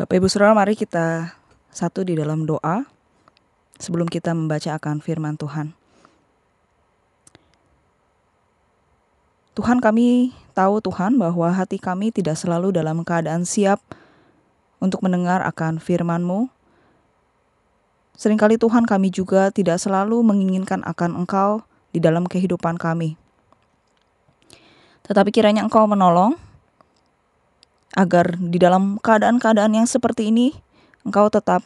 Bapak Ibu Saudara, mari kita satu di dalam doa sebelum kita membaca akan firman Tuhan. Tuhan kami tahu Tuhan bahwa hati kami tidak selalu dalam keadaan siap untuk mendengar akan firman-Mu. Seringkali Tuhan kami juga tidak selalu menginginkan akan Engkau di dalam kehidupan kami. Tetapi kiranya Engkau menolong agar di dalam keadaan-keadaan yang seperti ini engkau tetap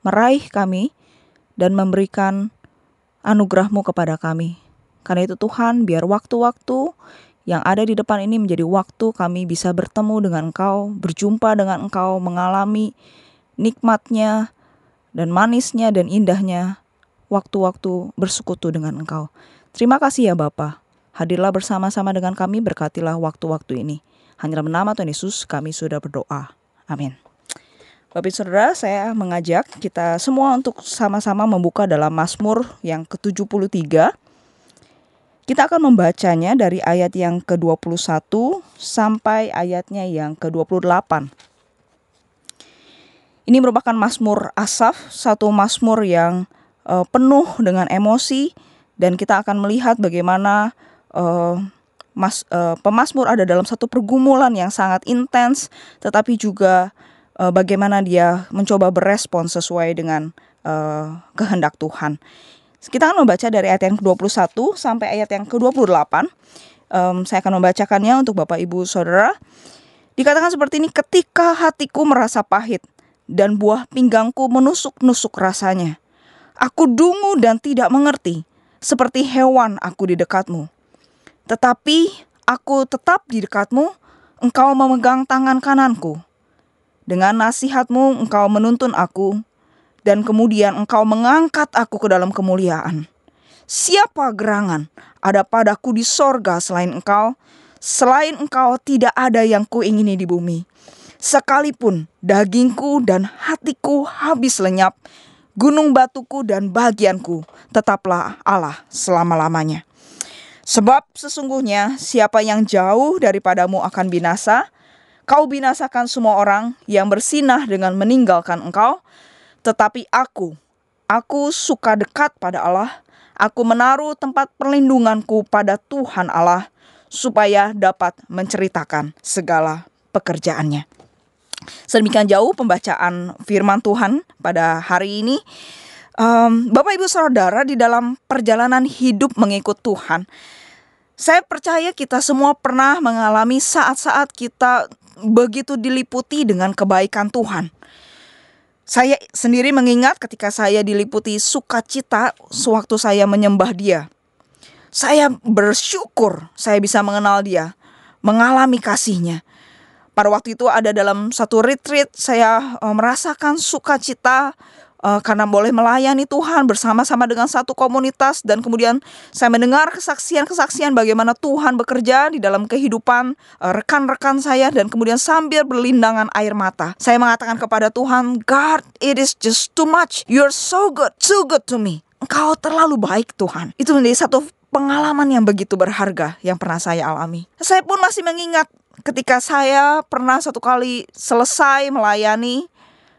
meraih kami dan memberikan anugerahmu kepada kami. Karena itu Tuhan, biar waktu-waktu yang ada di depan ini menjadi waktu kami bisa bertemu dengan Engkau, berjumpa dengan Engkau, mengalami nikmatnya dan manisnya dan indahnya waktu-waktu bersekutu dengan Engkau. Terima kasih ya Bapa. Hadirlah bersama-sama dengan kami, berkatilah waktu-waktu ini. Hanya dalam nama Tuhan Yesus kami sudah berdoa. Amin. Bapak Saudara, saya mengajak kita semua untuk sama-sama membuka dalam Mazmur yang ke-73. Kita akan membacanya dari ayat yang ke-21 sampai ayatnya yang ke-28. Ini merupakan Mazmur Asaf, satu Mazmur yang uh, penuh dengan emosi dan kita akan melihat bagaimana uh, mas, uh, eh, pemasmur ada dalam satu pergumulan yang sangat intens, tetapi juga uh, bagaimana dia mencoba berespon sesuai dengan uh, kehendak Tuhan. Kita akan membaca dari ayat yang ke-21 sampai ayat yang ke-28. Um, saya akan membacakannya untuk Bapak Ibu Saudara. Dikatakan seperti ini, ketika hatiku merasa pahit dan buah pinggangku menusuk-nusuk rasanya. Aku dungu dan tidak mengerti, seperti hewan aku di dekatmu. Tetapi aku tetap di dekatmu, engkau memegang tangan kananku. Dengan nasihatmu engkau menuntun aku, dan kemudian engkau mengangkat aku ke dalam kemuliaan. Siapa gerangan ada padaku di sorga selain engkau? Selain engkau tidak ada yang kuingini di bumi. Sekalipun dagingku dan hatiku habis lenyap, gunung batuku dan bagianku tetaplah Allah selama-lamanya. Sebab sesungguhnya siapa yang jauh daripadamu akan binasa, kau binasakan semua orang yang bersinah dengan meninggalkan engkau, tetapi aku, aku suka dekat pada Allah, aku menaruh tempat perlindunganku pada Tuhan Allah, supaya dapat menceritakan segala pekerjaannya. Sedemikian jauh pembacaan firman Tuhan pada hari ini. Um, Bapak, ibu, saudara, di dalam perjalanan hidup mengikut Tuhan, saya percaya kita semua pernah mengalami saat-saat kita begitu diliputi dengan kebaikan Tuhan. Saya sendiri mengingat ketika saya diliputi sukacita sewaktu saya menyembah Dia. Saya bersyukur saya bisa mengenal Dia, mengalami kasihnya. Pada waktu itu ada dalam satu retreat saya eh, merasakan sukacita uh, karena boleh melayani Tuhan bersama-sama dengan satu komunitas dan kemudian saya mendengar kesaksian-kesaksian bagaimana Tuhan bekerja di dalam kehidupan eh, rekan-rekan uh, saya dan kemudian sambil berlindangan air mata saya mengatakan kepada Tuhan God it is just too much you're so good too good to me Engkau terlalu baik Tuhan Itu menjadi satu pengalaman yang begitu berharga yang pernah saya alami Saya pun masih mengingat ketika saya pernah satu kali selesai melayani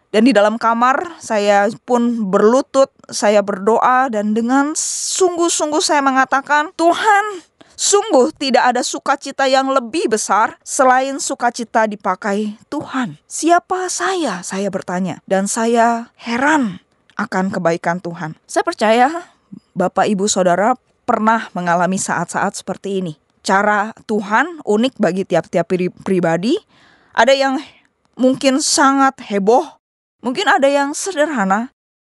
dan di dalam kamar saya pun berlutut, saya berdoa dan dengan sungguh-sungguh saya mengatakan, Tuhan, Sungguh tidak ada sukacita yang lebih besar selain sukacita dipakai Tuhan. Siapa saya? Saya bertanya. Dan saya heran akan kebaikan Tuhan. Saya percaya Bapak Ibu Saudara pernah mengalami saat-saat seperti ini. Cara Tuhan unik bagi tiap-tiap pribadi. Ada yang mungkin sangat heboh Mungkin ada yang sederhana,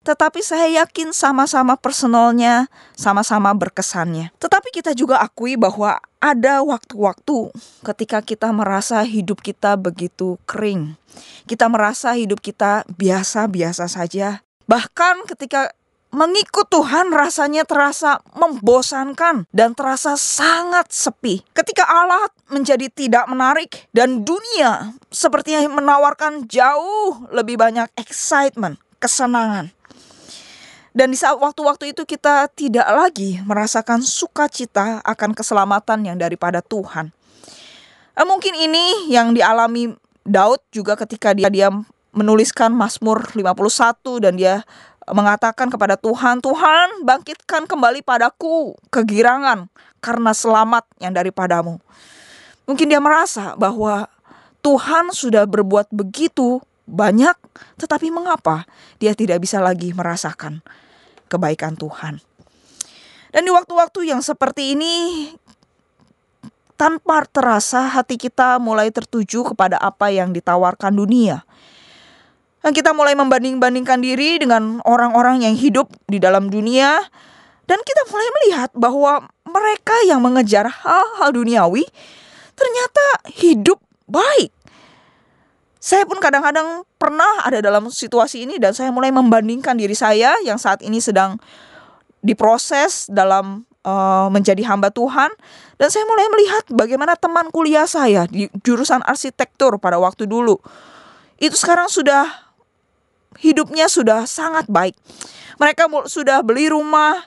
tetapi saya yakin sama-sama personalnya, sama-sama berkesannya. Tetapi kita juga akui bahwa ada waktu-waktu ketika kita merasa hidup kita begitu kering. Kita merasa hidup kita biasa-biasa saja. Bahkan ketika Mengikut Tuhan rasanya terasa membosankan dan terasa sangat sepi. Ketika Allah menjadi tidak menarik dan dunia sepertinya menawarkan jauh lebih banyak excitement, kesenangan. Dan di saat waktu-waktu itu kita tidak lagi merasakan sukacita akan keselamatan yang daripada Tuhan. Eh, mungkin ini yang dialami Daud juga ketika dia, dia menuliskan Mazmur 51 dan dia mengatakan kepada Tuhan, Tuhan bangkitkan kembali padaku kegirangan karena selamat yang daripadamu. Mungkin dia merasa bahwa Tuhan sudah berbuat begitu banyak, tetapi mengapa dia tidak bisa lagi merasakan kebaikan Tuhan. Dan di waktu-waktu yang seperti ini, tanpa terasa hati kita mulai tertuju kepada apa yang ditawarkan dunia – dan nah, kita mulai membanding-bandingkan diri dengan orang-orang yang hidup di dalam dunia. Dan kita mulai melihat bahwa mereka yang mengejar hal-hal duniawi ternyata hidup baik. Saya pun kadang-kadang pernah ada dalam situasi ini dan saya mulai membandingkan diri saya yang saat ini sedang diproses dalam uh, menjadi hamba Tuhan dan saya mulai melihat bagaimana teman kuliah saya di jurusan arsitektur pada waktu dulu itu sekarang sudah hidupnya sudah sangat baik. Mereka sudah beli rumah,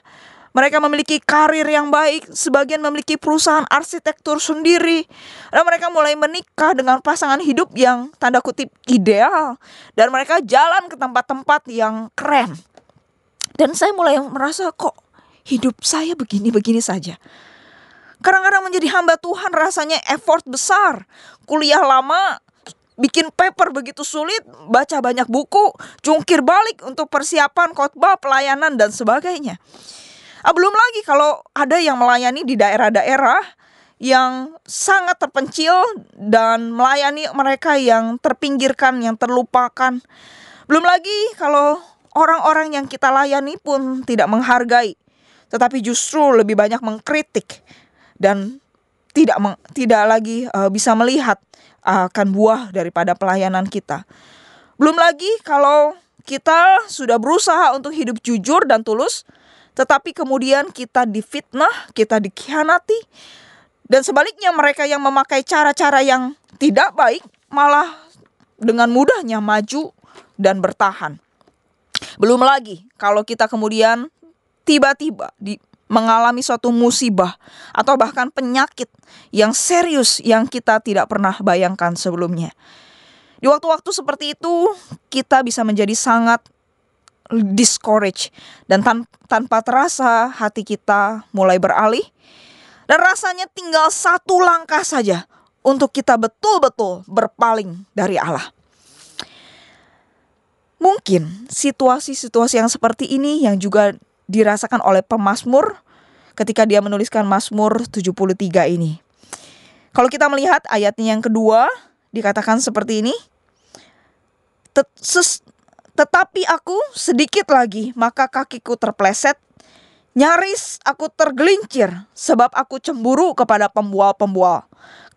mereka memiliki karir yang baik, sebagian memiliki perusahaan arsitektur sendiri. Dan mereka mulai menikah dengan pasangan hidup yang tanda kutip ideal dan mereka jalan ke tempat-tempat yang keren. Dan saya mulai merasa kok hidup saya begini-begini saja. Kadang-kadang menjadi hamba Tuhan rasanya effort besar, kuliah lama, bikin paper begitu sulit, baca banyak buku, cungkir balik untuk persiapan khotbah, pelayanan dan sebagainya. Ah, belum lagi kalau ada yang melayani di daerah-daerah yang sangat terpencil dan melayani mereka yang terpinggirkan, yang terlupakan. Belum lagi kalau orang-orang yang kita layani pun tidak menghargai, tetapi justru lebih banyak mengkritik dan tidak meng, tidak lagi uh, bisa melihat akan buah daripada pelayanan kita. Belum lagi kalau kita sudah berusaha untuk hidup jujur dan tulus, tetapi kemudian kita difitnah, kita dikhianati, dan sebaliknya mereka yang memakai cara-cara yang tidak baik malah dengan mudahnya maju dan bertahan. Belum lagi kalau kita kemudian tiba-tiba di mengalami suatu musibah atau bahkan penyakit yang serius yang kita tidak pernah bayangkan sebelumnya. Di waktu-waktu seperti itu, kita bisa menjadi sangat discourage dan tan tanpa terasa hati kita mulai beralih dan rasanya tinggal satu langkah saja untuk kita betul-betul berpaling dari Allah. Mungkin situasi-situasi yang seperti ini yang juga dirasakan oleh pemazmur ketika dia menuliskan Mazmur 73 ini. Kalau kita melihat ayatnya yang kedua dikatakan seperti ini. Tetapi aku sedikit lagi maka kakiku terpleset Nyaris aku tergelincir sebab aku cemburu kepada pembual-pembual.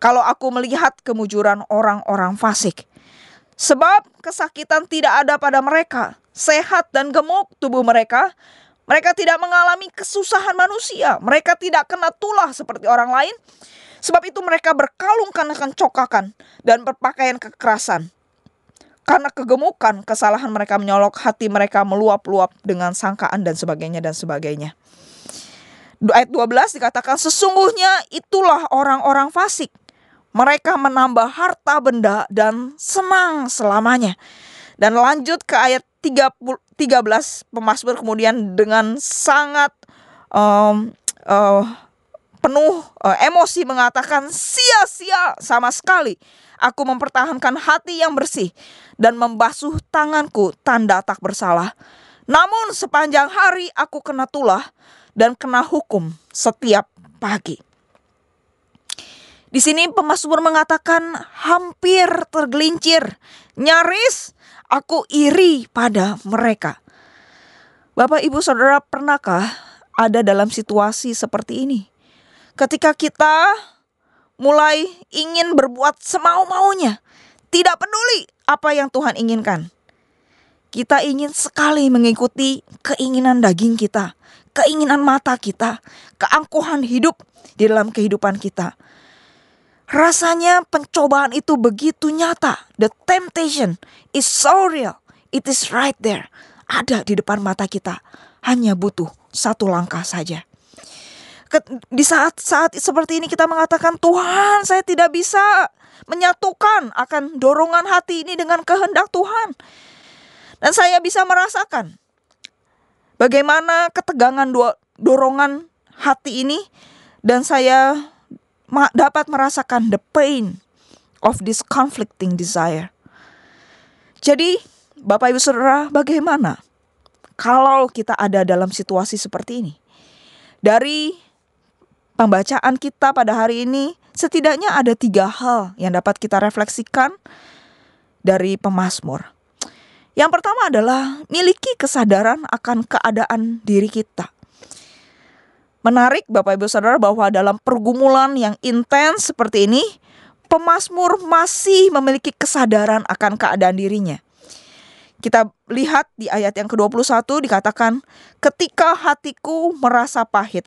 Kalau aku melihat kemujuran orang-orang fasik. Sebab kesakitan tidak ada pada mereka, sehat dan gemuk tubuh mereka, mereka tidak mengalami kesusahan manusia. Mereka tidak kena tulah seperti orang lain. Sebab itu mereka berkalung karena kencokakan dan berpakaian kekerasan. Karena kegemukan, kesalahan mereka menyolok hati mereka meluap-luap dengan sangkaan dan sebagainya dan sebagainya. Ayat 12 dikatakan sesungguhnya itulah orang-orang fasik. Mereka menambah harta benda dan senang selamanya. Dan lanjut ke ayat 13 pemasmur kemudian dengan sangat um, uh, penuh uh, emosi mengatakan sia-sia sama sekali aku mempertahankan hati yang bersih dan membasuh tanganku tanda tak bersalah. Namun sepanjang hari aku kena tulah dan kena hukum setiap pagi. Di sini pemasmur mengatakan hampir tergelincir, nyaris Aku iri pada mereka. Bapak, ibu, saudara, pernahkah ada dalam situasi seperti ini? Ketika kita mulai ingin berbuat semau-maunya, tidak peduli apa yang Tuhan inginkan. Kita ingin sekali mengikuti keinginan daging kita, keinginan mata kita, keangkuhan hidup di dalam kehidupan kita. Rasanya pencobaan itu begitu nyata. The temptation is so real. It is right there. Ada di depan mata kita. Hanya butuh satu langkah saja. Di saat-saat seperti ini kita mengatakan, Tuhan saya tidak bisa menyatukan akan dorongan hati ini dengan kehendak Tuhan. Dan saya bisa merasakan bagaimana ketegangan dorongan hati ini dan saya dapat merasakan the pain of this conflicting desire. Jadi, Bapak Ibu Saudara, bagaimana kalau kita ada dalam situasi seperti ini? Dari pembacaan kita pada hari ini, setidaknya ada tiga hal yang dapat kita refleksikan dari pemazmur. Yang pertama adalah miliki kesadaran akan keadaan diri kita. Menarik Bapak Ibu Saudara bahwa dalam pergumulan yang intens seperti ini, pemasmur masih memiliki kesadaran akan keadaan dirinya. Kita lihat di ayat yang ke-21 dikatakan, "Ketika hatiku merasa pahit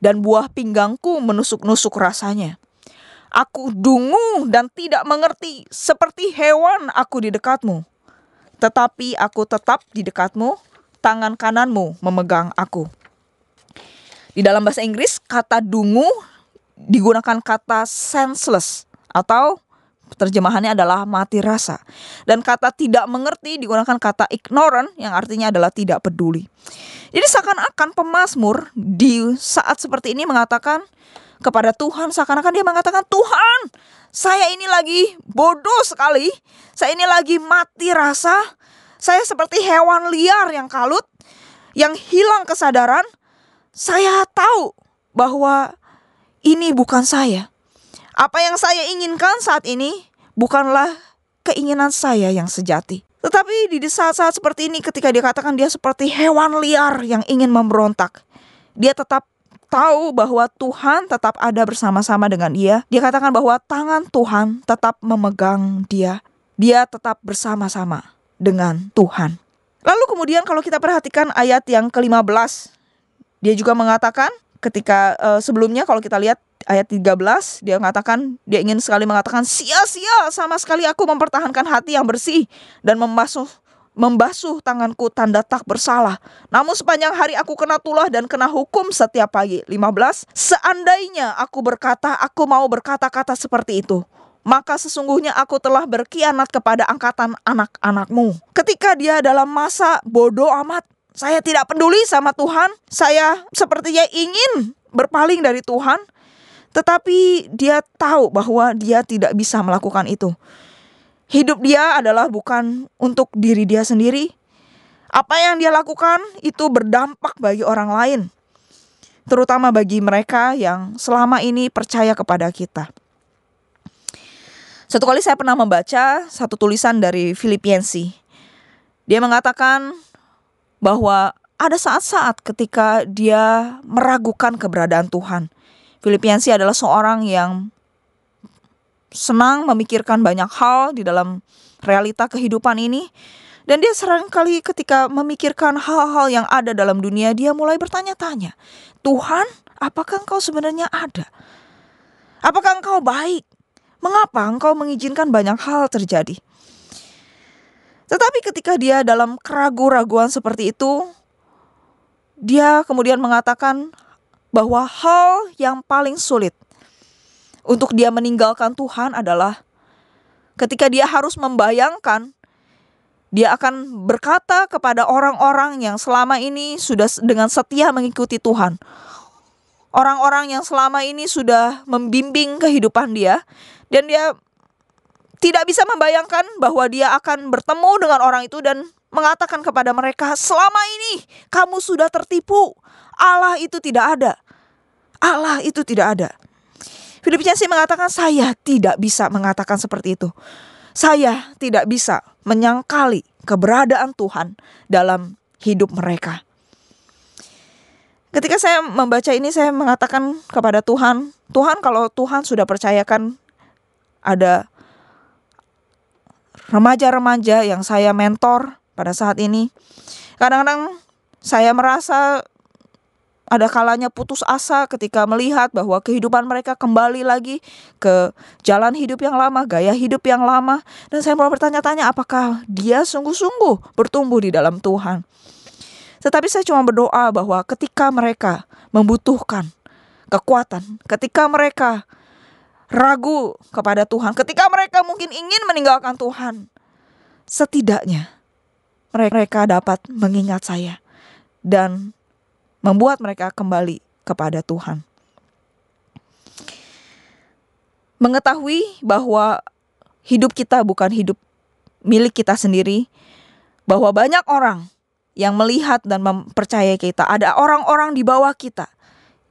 dan buah pinggangku menusuk-nusuk rasanya." Aku dungu dan tidak mengerti, seperti hewan aku di dekatmu. Tetapi aku tetap di dekatmu, tangan kananmu memegang aku. Di dalam bahasa Inggris, kata dungu digunakan kata senseless atau terjemahannya adalah mati rasa. Dan kata tidak mengerti digunakan kata ignorant yang artinya adalah tidak peduli. Jadi seakan-akan pemazmur di saat seperti ini mengatakan kepada Tuhan seakan-akan dia mengatakan Tuhan saya ini lagi bodoh sekali saya ini lagi mati rasa saya seperti hewan liar yang kalut yang hilang kesadaran saya tahu bahwa ini bukan saya. Apa yang saya inginkan saat ini bukanlah keinginan saya yang sejati. Tetapi di saat-saat seperti ini ketika dia katakan dia seperti hewan liar yang ingin memberontak. Dia tetap tahu bahwa Tuhan tetap ada bersama-sama dengan dia. Dia katakan bahwa tangan Tuhan tetap memegang dia. Dia tetap bersama-sama dengan Tuhan. Lalu kemudian kalau kita perhatikan ayat yang ke-15. Dia juga mengatakan ketika uh, sebelumnya kalau kita lihat ayat 13 dia mengatakan dia ingin sekali mengatakan sia-sia sama sekali aku mempertahankan hati yang bersih dan membasuh membasuh tanganku tanda tak bersalah. Namun sepanjang hari aku kena tulah dan kena hukum setiap pagi. 15. Seandainya aku berkata, aku mau berkata-kata seperti itu. Maka sesungguhnya aku telah berkhianat kepada angkatan anak-anakmu. Ketika dia dalam masa bodoh amat, saya tidak peduli sama Tuhan. Saya sepertinya ingin berpaling dari Tuhan, tetapi dia tahu bahwa dia tidak bisa melakukan itu. Hidup dia adalah bukan untuk diri dia sendiri. Apa yang dia lakukan itu berdampak bagi orang lain, terutama bagi mereka yang selama ini percaya kepada kita. Satu kali saya pernah membaca satu tulisan dari Filipiensi. Dia mengatakan bahwa ada saat-saat ketika dia meragukan keberadaan Tuhan. Filipiansi adalah seorang yang senang memikirkan banyak hal di dalam realita kehidupan ini. Dan dia seringkali ketika memikirkan hal-hal yang ada dalam dunia, dia mulai bertanya-tanya, Tuhan, apakah engkau sebenarnya ada? Apakah engkau baik? Mengapa engkau mengizinkan banyak hal terjadi? Tetapi ketika dia dalam keraguan-raguan seperti itu, dia kemudian mengatakan bahwa hal yang paling sulit untuk dia meninggalkan Tuhan adalah ketika dia harus membayangkan dia akan berkata kepada orang-orang yang selama ini sudah dengan setia mengikuti Tuhan. Orang-orang yang selama ini sudah membimbing kehidupan dia dan dia tidak bisa membayangkan bahwa dia akan bertemu dengan orang itu dan mengatakan kepada mereka, "Selama ini kamu sudah tertipu. Allah itu tidak ada. Allah itu tidak ada." Philip sih mengatakan, "Saya tidak bisa mengatakan seperti itu. Saya tidak bisa menyangkali keberadaan Tuhan dalam hidup mereka." Ketika saya membaca ini, saya mengatakan kepada Tuhan, "Tuhan, kalau Tuhan sudah percayakan ada remaja-remaja yang saya mentor pada saat ini. Kadang-kadang saya merasa ada kalanya putus asa ketika melihat bahwa kehidupan mereka kembali lagi ke jalan hidup yang lama, gaya hidup yang lama. Dan saya mulai bertanya-tanya apakah dia sungguh-sungguh bertumbuh di dalam Tuhan. Tetapi saya cuma berdoa bahwa ketika mereka membutuhkan kekuatan, ketika mereka ragu kepada Tuhan, ketika mereka mungkin ingin meninggalkan Tuhan, setidaknya mereka dapat mengingat saya dan membuat mereka kembali kepada Tuhan. Mengetahui bahwa hidup kita bukan hidup milik kita sendiri, bahwa banyak orang yang melihat dan mempercayai kita, ada orang-orang di bawah kita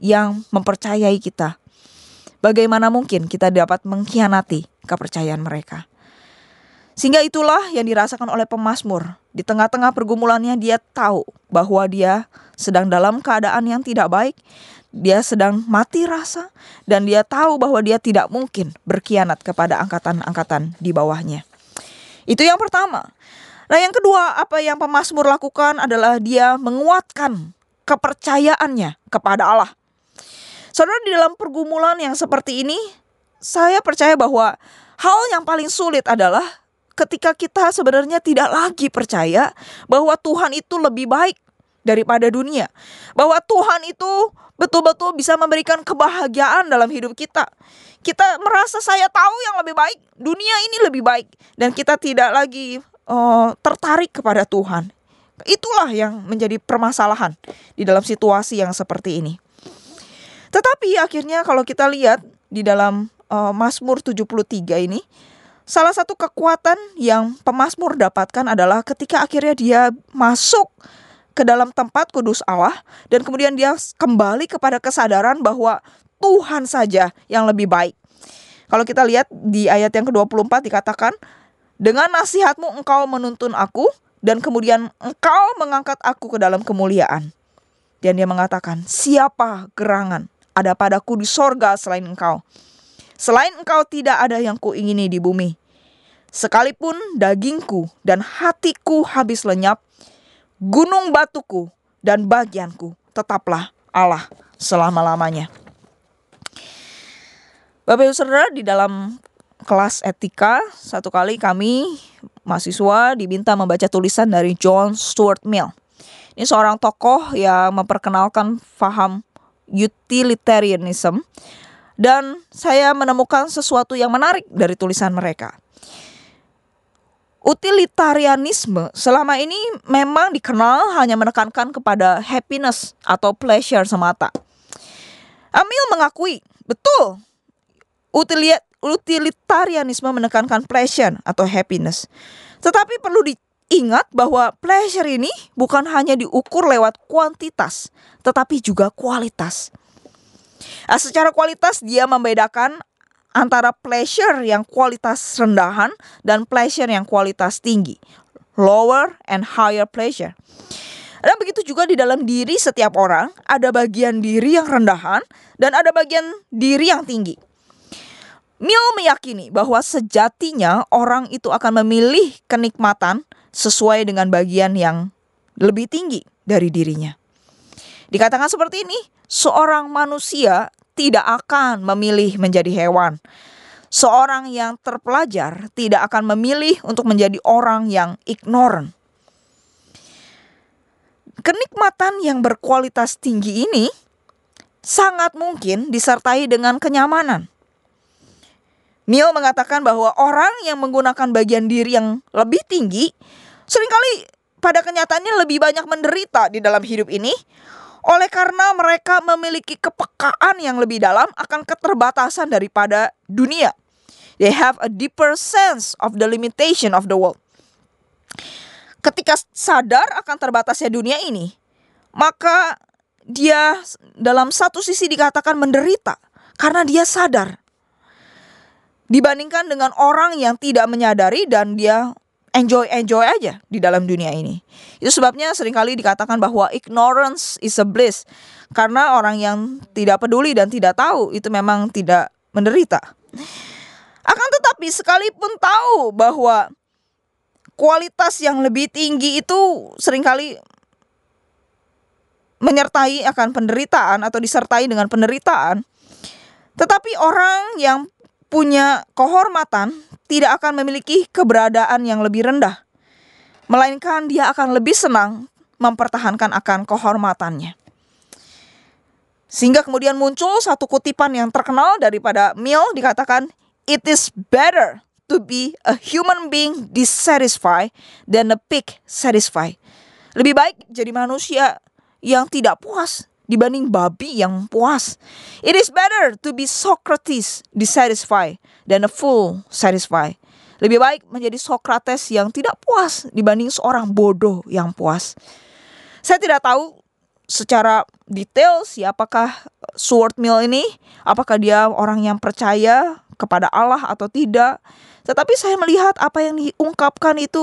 yang mempercayai kita, Bagaimana mungkin kita dapat mengkhianati kepercayaan mereka? Sehingga itulah yang dirasakan oleh pemazmur. Di tengah-tengah pergumulannya dia tahu bahwa dia sedang dalam keadaan yang tidak baik, dia sedang mati rasa dan dia tahu bahwa dia tidak mungkin berkhianat kepada angkatan-angkatan di bawahnya. Itu yang pertama. Nah, yang kedua, apa yang pemazmur lakukan adalah dia menguatkan kepercayaannya kepada Allah. Saudara di dalam pergumulan yang seperti ini, saya percaya bahwa hal yang paling sulit adalah ketika kita sebenarnya tidak lagi percaya bahwa Tuhan itu lebih baik daripada dunia. Bahwa Tuhan itu betul-betul bisa memberikan kebahagiaan dalam hidup kita. Kita merasa saya tahu yang lebih baik, dunia ini lebih baik dan kita tidak lagi uh, tertarik kepada Tuhan. Itulah yang menjadi permasalahan di dalam situasi yang seperti ini. Tetapi akhirnya kalau kita lihat di dalam uh, Mazmur 73 ini, salah satu kekuatan yang pemazmur dapatkan adalah ketika akhirnya dia masuk ke dalam tempat kudus Allah dan kemudian dia kembali kepada kesadaran bahwa Tuhan saja yang lebih baik. Kalau kita lihat di ayat yang ke-24 dikatakan, "Dengan nasihatmu engkau menuntun aku dan kemudian engkau mengangkat aku ke dalam kemuliaan." Dan dia mengatakan, "Siapa gerangan?" ada padaku di sorga selain engkau. Selain engkau tidak ada yang kuingini di bumi. Sekalipun dagingku dan hatiku habis lenyap, gunung batuku dan bagianku tetaplah Allah selama-lamanya. Bapak Ibu Saudara, di dalam kelas etika, satu kali kami mahasiswa diminta membaca tulisan dari John Stuart Mill. Ini seorang tokoh yang memperkenalkan faham utilitarianism dan saya menemukan sesuatu yang menarik dari tulisan mereka. Utilitarianisme selama ini memang dikenal hanya menekankan kepada happiness atau pleasure semata. Amil mengakui, betul. utilitarianisme menekankan pleasure atau happiness. Tetapi perlu di Ingat bahwa pleasure ini bukan hanya diukur lewat kuantitas, tetapi juga kualitas. Nah, secara kualitas dia membedakan antara pleasure yang kualitas rendahan dan pleasure yang kualitas tinggi, lower and higher pleasure. Dan begitu juga di dalam diri setiap orang ada bagian diri yang rendahan dan ada bagian diri yang tinggi. Mill meyakini bahwa sejatinya orang itu akan memilih kenikmatan sesuai dengan bagian yang lebih tinggi dari dirinya. Dikatakan seperti ini, seorang manusia tidak akan memilih menjadi hewan. Seorang yang terpelajar tidak akan memilih untuk menjadi orang yang ignoran. Kenikmatan yang berkualitas tinggi ini sangat mungkin disertai dengan kenyamanan. Neil mengatakan bahwa orang yang menggunakan bagian diri yang lebih tinggi seringkali pada kenyataannya lebih banyak menderita di dalam hidup ini oleh karena mereka memiliki kepekaan yang lebih dalam akan keterbatasan daripada dunia. They have a deeper sense of the limitation of the world. Ketika sadar akan terbatasnya dunia ini, maka dia dalam satu sisi dikatakan menderita karena dia sadar dibandingkan dengan orang yang tidak menyadari dan dia enjoy enjoy aja di dalam dunia ini. Itu sebabnya seringkali dikatakan bahwa ignorance is a bliss karena orang yang tidak peduli dan tidak tahu itu memang tidak menderita. Akan tetapi sekalipun tahu bahwa kualitas yang lebih tinggi itu seringkali menyertai akan penderitaan atau disertai dengan penderitaan. Tetapi orang yang punya kehormatan tidak akan memiliki keberadaan yang lebih rendah, melainkan dia akan lebih senang mempertahankan akan kehormatannya. Sehingga kemudian muncul satu kutipan yang terkenal daripada Mill dikatakan, "It is better to be a human being dissatisfied than a pig satisfied." Lebih baik jadi manusia yang tidak puas dibanding babi yang puas. It is better to be Socrates dissatisfied than a fool satisfied. Lebih baik menjadi Socrates yang tidak puas dibanding seorang bodoh yang puas. Saya tidak tahu secara detail siapakah Sword Mill ini, apakah dia orang yang percaya kepada Allah atau tidak. Tetapi saya melihat apa yang diungkapkan itu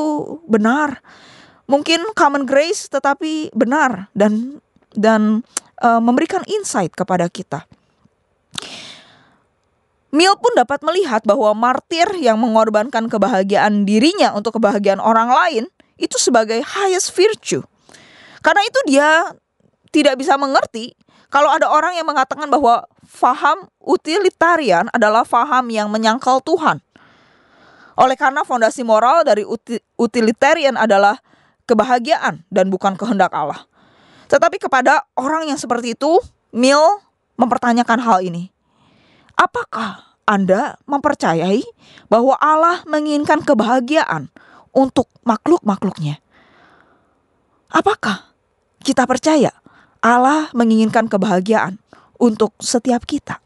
benar. Mungkin common grace tetapi benar dan dan uh, memberikan insight kepada kita. Mil pun dapat melihat bahwa martir yang mengorbankan kebahagiaan dirinya untuk kebahagiaan orang lain itu sebagai highest virtue. Karena itu dia tidak bisa mengerti kalau ada orang yang mengatakan bahwa faham utilitarian adalah faham yang menyangkal Tuhan. Oleh karena fondasi moral dari utilitarian adalah kebahagiaan dan bukan kehendak Allah. Tetapi kepada orang yang seperti itu, Mill mempertanyakan hal ini. Apakah Anda mempercayai bahwa Allah menginginkan kebahagiaan untuk makhluk-makhluknya? Apakah kita percaya Allah menginginkan kebahagiaan untuk setiap kita?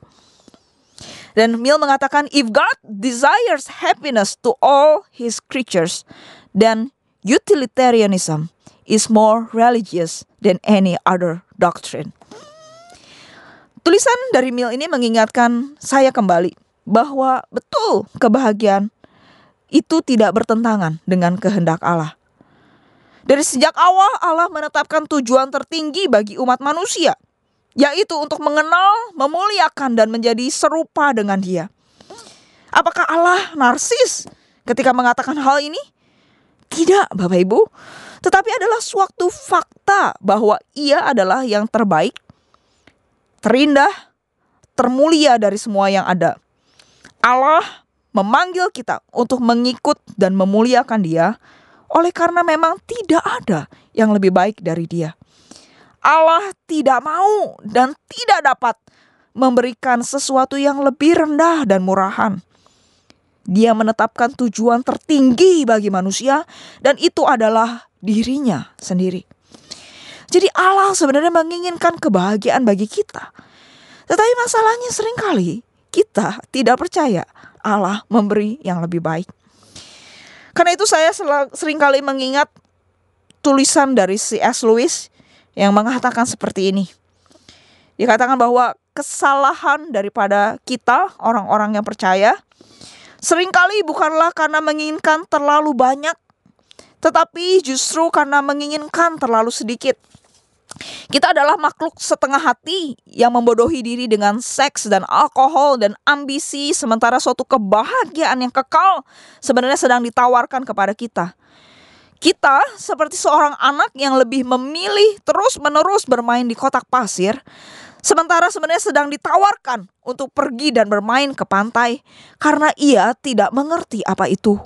Dan Mill mengatakan, if God desires happiness to all his creatures, then utilitarianism is more religious than any other doctrine. Tulisan dari Mill ini mengingatkan saya kembali bahwa betul kebahagiaan itu tidak bertentangan dengan kehendak Allah. Dari sejak awal Allah menetapkan tujuan tertinggi bagi umat manusia, yaitu untuk mengenal, memuliakan dan menjadi serupa dengan Dia. Apakah Allah narsis ketika mengatakan hal ini? Tidak, Bapak Ibu tetapi adalah suatu fakta bahwa ia adalah yang terbaik, terindah, termulia dari semua yang ada. Allah memanggil kita untuk mengikut dan memuliakan Dia, oleh karena memang tidak ada yang lebih baik dari Dia. Allah tidak mau dan tidak dapat memberikan sesuatu yang lebih rendah dan murahan. Dia menetapkan tujuan tertinggi bagi manusia, dan itu adalah dirinya sendiri. Jadi Allah sebenarnya menginginkan kebahagiaan bagi kita. Tetapi masalahnya seringkali kita tidak percaya Allah memberi yang lebih baik. Karena itu saya seringkali mengingat tulisan dari C.S. Lewis yang mengatakan seperti ini. Dikatakan bahwa kesalahan daripada kita, orang-orang yang percaya, seringkali bukanlah karena menginginkan terlalu banyak tetapi justru karena menginginkan terlalu sedikit. Kita adalah makhluk setengah hati yang membodohi diri dengan seks dan alkohol dan ambisi, sementara suatu kebahagiaan yang kekal sebenarnya sedang ditawarkan kepada kita. Kita seperti seorang anak yang lebih memilih terus-menerus bermain di kotak pasir, sementara sebenarnya sedang ditawarkan untuk pergi dan bermain ke pantai karena ia tidak mengerti apa itu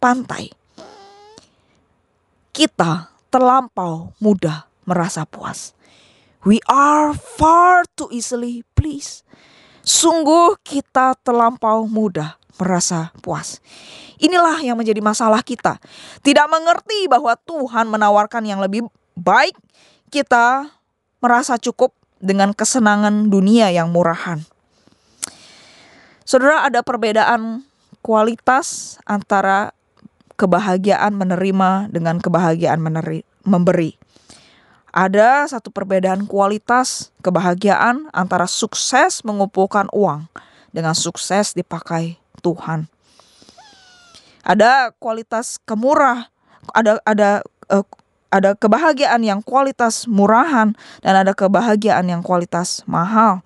pantai kita terlampau mudah merasa puas. We are far too easily pleased. Sungguh kita terlampau mudah merasa puas. Inilah yang menjadi masalah kita. Tidak mengerti bahwa Tuhan menawarkan yang lebih baik. Kita merasa cukup dengan kesenangan dunia yang murahan. Saudara, ada perbedaan kualitas antara kebahagiaan menerima dengan kebahagiaan meneri, memberi. Ada satu perbedaan kualitas kebahagiaan antara sukses mengumpulkan uang dengan sukses dipakai Tuhan. Ada kualitas kemurah, ada ada uh, ada kebahagiaan yang kualitas murahan dan ada kebahagiaan yang kualitas mahal.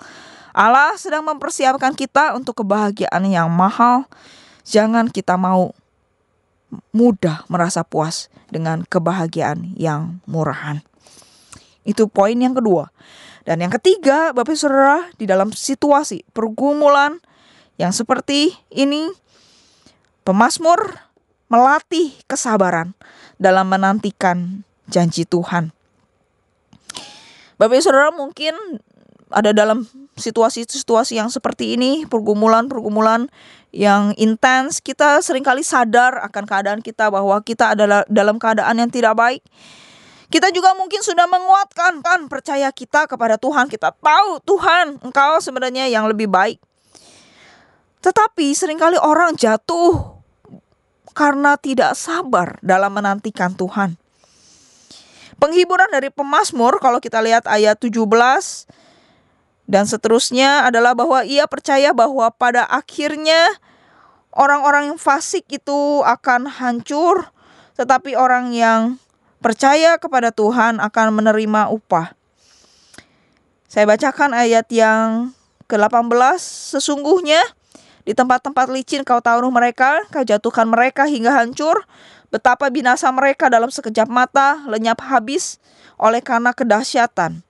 Allah sedang mempersiapkan kita untuk kebahagiaan yang mahal. Jangan kita mau mudah merasa puas dengan kebahagiaan yang murahan. Itu poin yang kedua. Dan yang ketiga, Bapak Saudara, di dalam situasi pergumulan yang seperti ini, pemazmur melatih kesabaran dalam menantikan janji Tuhan. Bapak Saudara mungkin ada dalam situasi-situasi yang seperti ini, pergumulan-pergumulan yang intens, kita seringkali sadar akan keadaan kita bahwa kita adalah dalam keadaan yang tidak baik. Kita juga mungkin sudah menguatkan kan percaya kita kepada Tuhan. Kita tahu Tuhan, Engkau sebenarnya yang lebih baik. Tetapi seringkali orang jatuh karena tidak sabar dalam menantikan Tuhan. Penghiburan dari pemazmur kalau kita lihat ayat 17 dan seterusnya adalah bahwa ia percaya bahwa pada akhirnya orang-orang yang fasik itu akan hancur, tetapi orang yang percaya kepada Tuhan akan menerima upah. Saya bacakan ayat yang ke-18, sesungguhnya di tempat-tempat licin kau taruh mereka, kau jatuhkan mereka hingga hancur, betapa binasa mereka dalam sekejap mata, lenyap habis oleh karena kedahsyatan.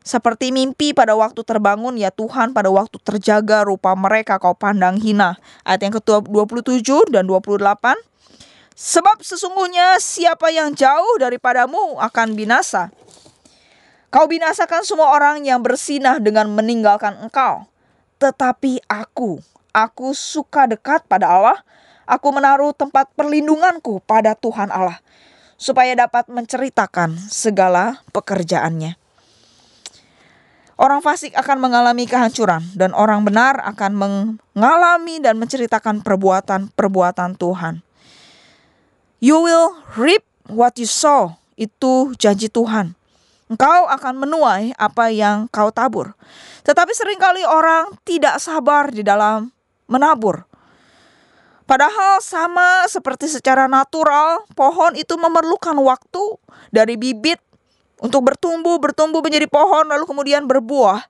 Seperti mimpi pada waktu terbangun, ya Tuhan pada waktu terjaga rupa mereka kau pandang hina. Ayat yang ke-27 dan 28. Sebab sesungguhnya siapa yang jauh daripadamu akan binasa. Kau binasakan semua orang yang bersinah dengan meninggalkan engkau. Tetapi aku, aku suka dekat pada Allah. Aku menaruh tempat perlindunganku pada Tuhan Allah. Supaya dapat menceritakan segala pekerjaannya. Orang fasik akan mengalami kehancuran dan orang benar akan mengalami dan menceritakan perbuatan-perbuatan Tuhan. You will reap what you sow. Itu janji Tuhan. Engkau akan menuai apa yang kau tabur. Tetapi seringkali orang tidak sabar di dalam menabur. Padahal sama seperti secara natural, pohon itu memerlukan waktu dari bibit untuk bertumbuh, bertumbuh menjadi pohon lalu kemudian berbuah.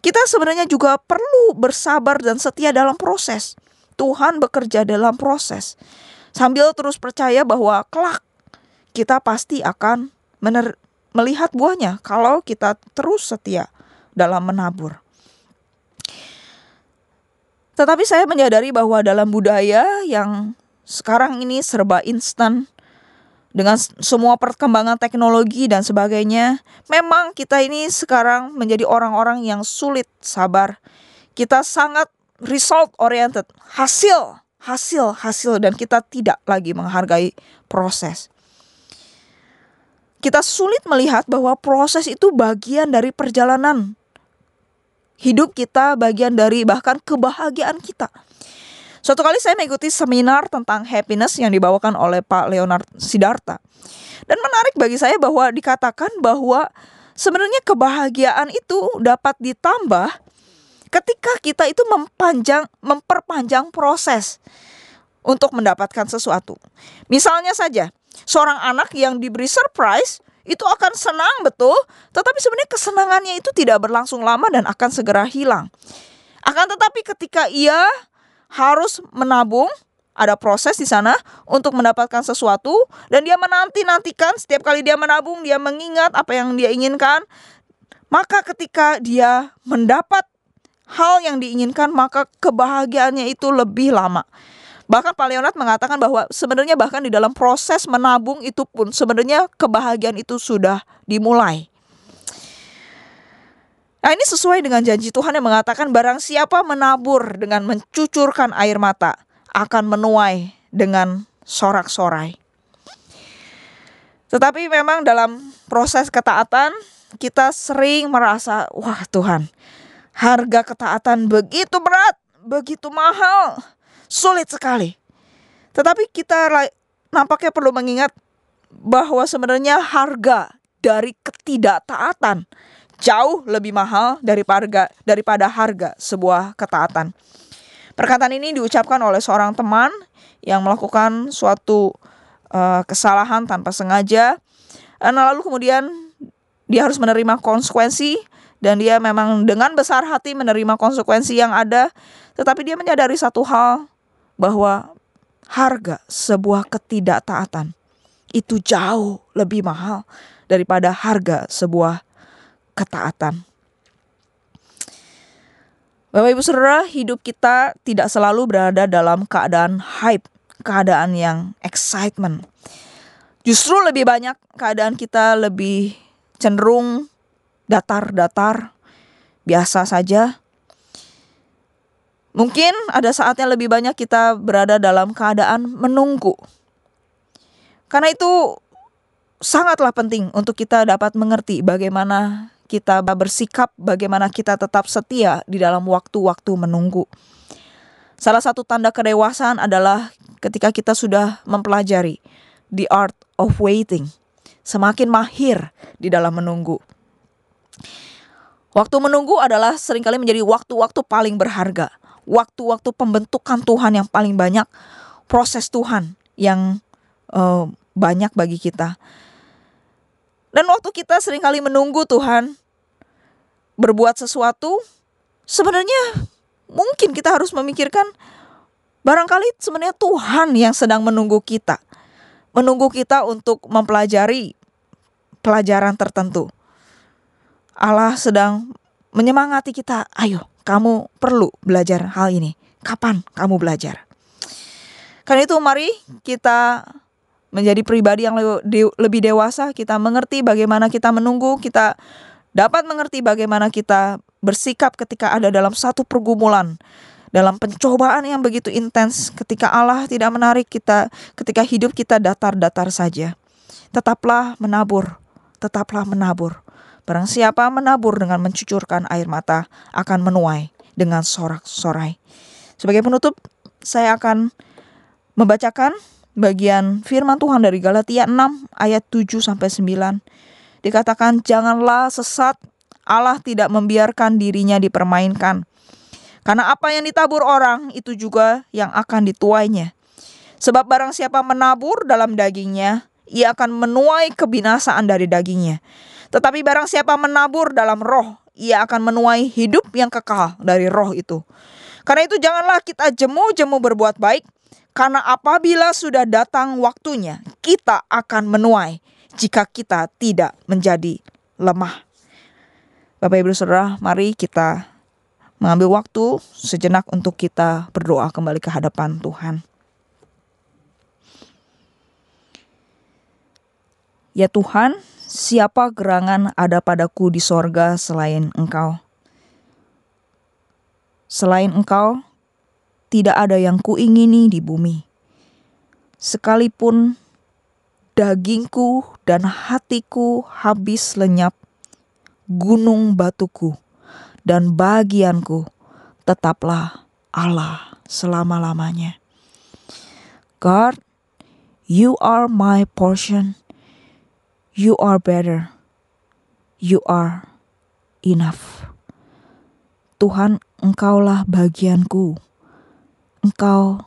Kita sebenarnya juga perlu bersabar dan setia dalam proses. Tuhan bekerja dalam proses. Sambil terus percaya bahwa kelak kita pasti akan mener melihat buahnya kalau kita terus setia dalam menabur. Tetapi saya menyadari bahwa dalam budaya yang sekarang ini serba instan, dengan semua perkembangan teknologi dan sebagainya, memang kita ini sekarang menjadi orang-orang yang sulit sabar. Kita sangat result oriented, hasil, hasil, hasil dan kita tidak lagi menghargai proses. Kita sulit melihat bahwa proses itu bagian dari perjalanan hidup kita, bagian dari bahkan kebahagiaan kita. Suatu kali saya mengikuti seminar tentang happiness yang dibawakan oleh Pak Leonard Sidarta. Dan menarik bagi saya bahwa dikatakan bahwa sebenarnya kebahagiaan itu dapat ditambah ketika kita itu mempanjang memperpanjang proses untuk mendapatkan sesuatu. Misalnya saja, seorang anak yang diberi surprise itu akan senang betul, tetapi sebenarnya kesenangannya itu tidak berlangsung lama dan akan segera hilang. Akan tetapi ketika ia harus menabung, ada proses di sana untuk mendapatkan sesuatu dan dia menanti-nantikan setiap kali dia menabung, dia mengingat apa yang dia inginkan. Maka ketika dia mendapat hal yang diinginkan, maka kebahagiaannya itu lebih lama. Bahkan Pak Leonard mengatakan bahwa sebenarnya bahkan di dalam proses menabung itu pun sebenarnya kebahagiaan itu sudah dimulai. Nah ini sesuai dengan janji Tuhan yang mengatakan barang siapa menabur dengan mencucurkan air mata akan menuai dengan sorak-sorai. Tetapi memang dalam proses ketaatan kita sering merasa wah Tuhan harga ketaatan begitu berat, begitu mahal, sulit sekali. Tetapi kita nampaknya perlu mengingat bahwa sebenarnya harga dari ketidaktaatan jauh lebih mahal daripada harga, daripada harga sebuah ketaatan. Perkataan ini diucapkan oleh seorang teman yang melakukan suatu uh, kesalahan tanpa sengaja. Nah, lalu kemudian dia harus menerima konsekuensi dan dia memang dengan besar hati menerima konsekuensi yang ada, tetapi dia menyadari satu hal bahwa harga sebuah ketidaktaatan itu jauh lebih mahal daripada harga sebuah ketaatan. Bapak Ibu Saudara, hidup kita tidak selalu berada dalam keadaan hype, keadaan yang excitement. Justru lebih banyak keadaan kita lebih cenderung datar-datar, biasa saja. Mungkin ada saatnya lebih banyak kita berada dalam keadaan menunggu. Karena itu sangatlah penting untuk kita dapat mengerti bagaimana kita bersikap, bagaimana kita tetap setia di dalam waktu-waktu menunggu. Salah satu tanda kedewasaan adalah ketika kita sudah mempelajari the art of waiting, semakin mahir di dalam menunggu. Waktu menunggu adalah seringkali menjadi waktu-waktu paling berharga, waktu-waktu pembentukan Tuhan yang paling banyak, proses Tuhan yang uh, banyak bagi kita. Dan waktu kita seringkali menunggu Tuhan berbuat sesuatu, sebenarnya mungkin kita harus memikirkan barangkali sebenarnya Tuhan yang sedang menunggu kita. Menunggu kita untuk mempelajari pelajaran tertentu. Allah sedang menyemangati kita, ayo kamu perlu belajar hal ini. Kapan kamu belajar? Karena itu mari kita menjadi pribadi yang lebih dewasa, kita mengerti bagaimana kita menunggu, kita dapat mengerti bagaimana kita bersikap ketika ada dalam satu pergumulan, dalam pencobaan yang begitu intens, ketika Allah tidak menarik kita, ketika hidup kita datar-datar saja. Tetaplah menabur, tetaplah menabur. Barang siapa menabur dengan mencucurkan air mata akan menuai dengan sorak-sorai. Sebagai penutup, saya akan membacakan bagian firman Tuhan dari Galatia 6 ayat 7 sampai 9. Dikatakan janganlah sesat Allah tidak membiarkan dirinya dipermainkan. Karena apa yang ditabur orang itu juga yang akan dituainya. Sebab barang siapa menabur dalam dagingnya, ia akan menuai kebinasaan dari dagingnya. Tetapi barang siapa menabur dalam roh, ia akan menuai hidup yang kekal dari roh itu. Karena itu janganlah kita jemu-jemu berbuat baik, karena apabila sudah datang waktunya, kita akan menuai jika kita tidak menjadi lemah. Bapak Ibu Saudara, mari kita mengambil waktu sejenak untuk kita berdoa kembali ke hadapan Tuhan. Ya Tuhan, siapa gerangan ada padaku di sorga selain Engkau? Selain Engkau, tidak ada yang kuingini di bumi. Sekalipun dagingku dan hatiku habis lenyap, gunung batuku dan bagianku tetaplah Allah selama-lamanya. God, you are my portion. You are better. You are enough. Tuhan, engkaulah bagianku. Engkau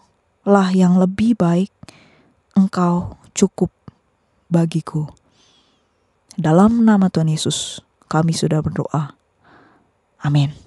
lah yang lebih baik, Engkau cukup bagiku. Dalam nama Tuhan Yesus, kami sudah berdoa. Amin.